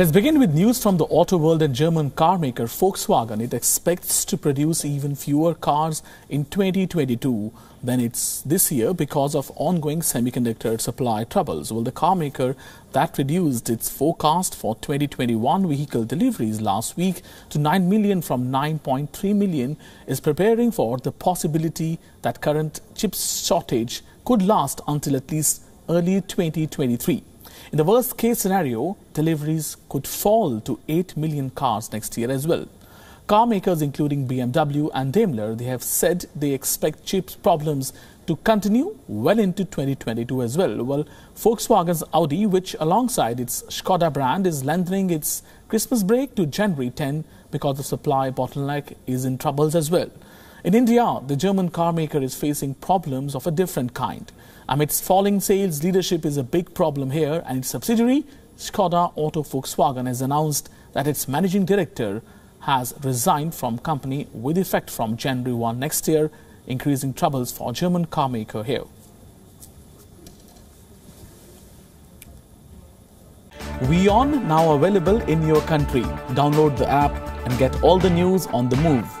Let's begin with news from the auto world and German carmaker Volkswagen. It expects to produce even fewer cars in 2022 than it's this year because of ongoing semiconductor supply troubles. Well, the carmaker that reduced its forecast for 2021 vehicle deliveries last week to 9 million from 9.3 million is preparing for the possibility that current chip shortage could last until at least early 2023. In the worst case scenario, deliveries could fall to 8 million cars next year as well. Car makers including BMW and Daimler, they have said they expect chip problems to continue well into 2022 as well. Well, Volkswagen's Audi, which alongside its Skoda brand is lengthening its Christmas break to January 10 because the supply bottleneck is in troubles as well. In India, the German carmaker is facing problems of a different kind. Amidst falling sales, leadership is a big problem here, and its subsidiary, Skoda Auto Volkswagen, has announced that its managing director has resigned from company with effect from January 1 next year, increasing troubles for German carmaker here. Weon now available in your country. Download the app and get all the news on the move.